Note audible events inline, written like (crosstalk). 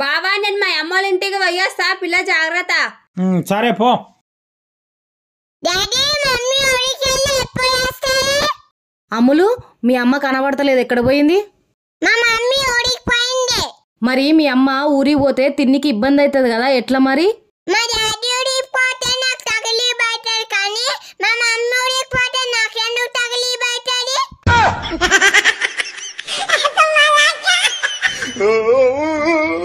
బావా నేను మా అమ్మ ఇంటికి వయస్తా పిల్ల జాగ్రత్త సరే పో ఎప్పుడు అమ్ములు మీ అమ్మ కనబడతలేదు ఎక్కడ పోయింది మరి మీ అమ్మ ఊరి పోతే తిన్నికి ఇబ్బంది అవుతుంది కదా ఎట్లా మరి నాకు కానీ (laughs) (laughs)